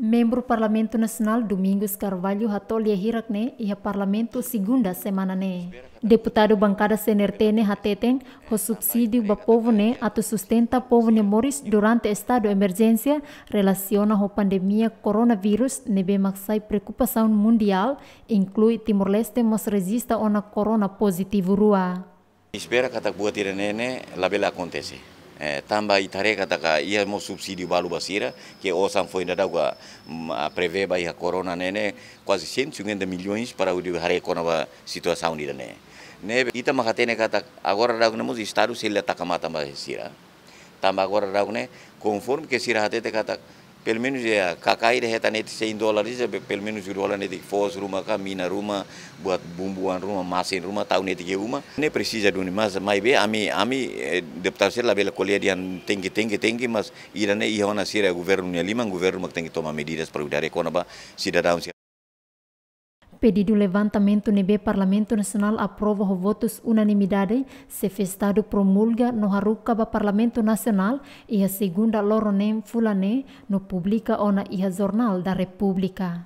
Membro Parlamento Nacional Domingos Carvalho Hatol Hirakne e Parlamento segunda semana ne. Né? Deputado bancada CNRT ne hateten o subsídio ba povo ne né? ato sustenta povo ne né, moris durante estado emergência relaciona a pandemia coronavírus ne be maksai preocupação mundial inclui Timor-Leste mas resista ona corona positivo rua. Espera que a tirane ne la bela acontece. eh, tambah itare ka ia mo subsidi balu basira que o san foi dado mm, a, a prevê ba ia corona nene quase 150 milhões para o de harekonova situação de né neve ita mahatene kata agora dagnamos estado se ele ataca mata basira tambah agora dagne conforme ke sira hatete kata pelo menos é, kakai e de retanete 100 dólares, pelo menos o dólar nete fos rumah kah mina rumah buat bumbuan rumah masin rumah tahu nete ke ini Ne precisa duni um, mas mai be ami ami deputasi lah bela colher dian tinggi tinggi tenki mas ira ne iha ona sira governo ne lima governo mak tenki toma medidas para sudah tahu cidadãos. Pedido levantamento nebe Parlamento Nacional aprova o votos unanimidade se festado promulga no Harucaba Parlamento Nacional e a segunda loronem fulané no publica ona e a Jornal da República.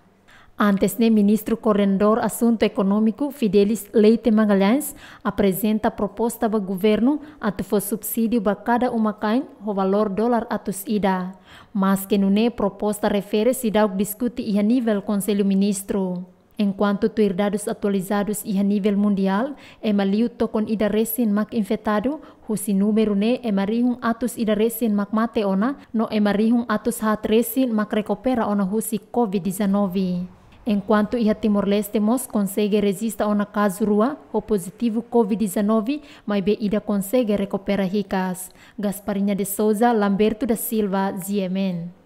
Antes, né, ministro correndor assunto econômico Fidelis Leite Magalhães apresenta proposta para o governo a subsídio para cada uma cain o valor dólar atos ida. Mas que não é proposta refere-se ao discute e a nível conselho ministro. Enquanto tu dados atualizados e a nivel mundial, é maliu con ida resin mac infectado, husi número ne é marihum atus ida resin mac mate ona, no é marihum atus hat resin mac recupera ona husi COVID-19. Enquanto ia Timor-Leste mos consegue resista ona caso rua, o positivo COVID-19, mai be ida consegue recupera ricas. Gasparinha de Souza, Lamberto da Silva, Ziemen.